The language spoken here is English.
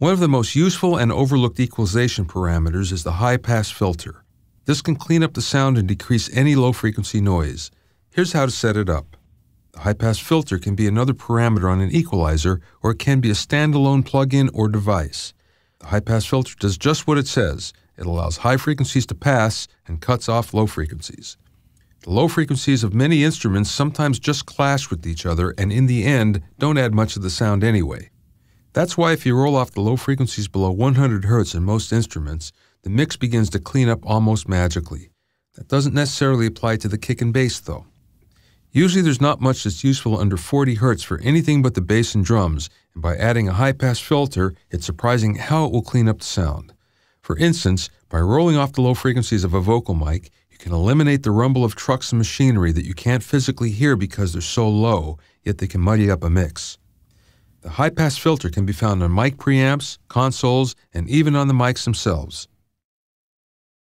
One of the most useful and overlooked equalization parameters is the high-pass filter. This can clean up the sound and decrease any low-frequency noise. Here's how to set it up. The high-pass filter can be another parameter on an equalizer, or it can be a standalone plug-in or device. The high-pass filter does just what it says. It allows high frequencies to pass and cuts off low frequencies. The low frequencies of many instruments sometimes just clash with each other and in the end don't add much of the sound anyway. That's why if you roll off the low frequencies below 100 Hz in most instruments, the mix begins to clean up almost magically. That doesn't necessarily apply to the kick and bass, though. Usually there's not much that's useful under 40 Hz for anything but the bass and drums, and by adding a high-pass filter, it's surprising how it will clean up the sound. For instance, by rolling off the low frequencies of a vocal mic, you can eliminate the rumble of trucks and machinery that you can't physically hear because they're so low, yet they can muddy up a mix. The high pass filter can be found on mic preamps, consoles, and even on the mics themselves.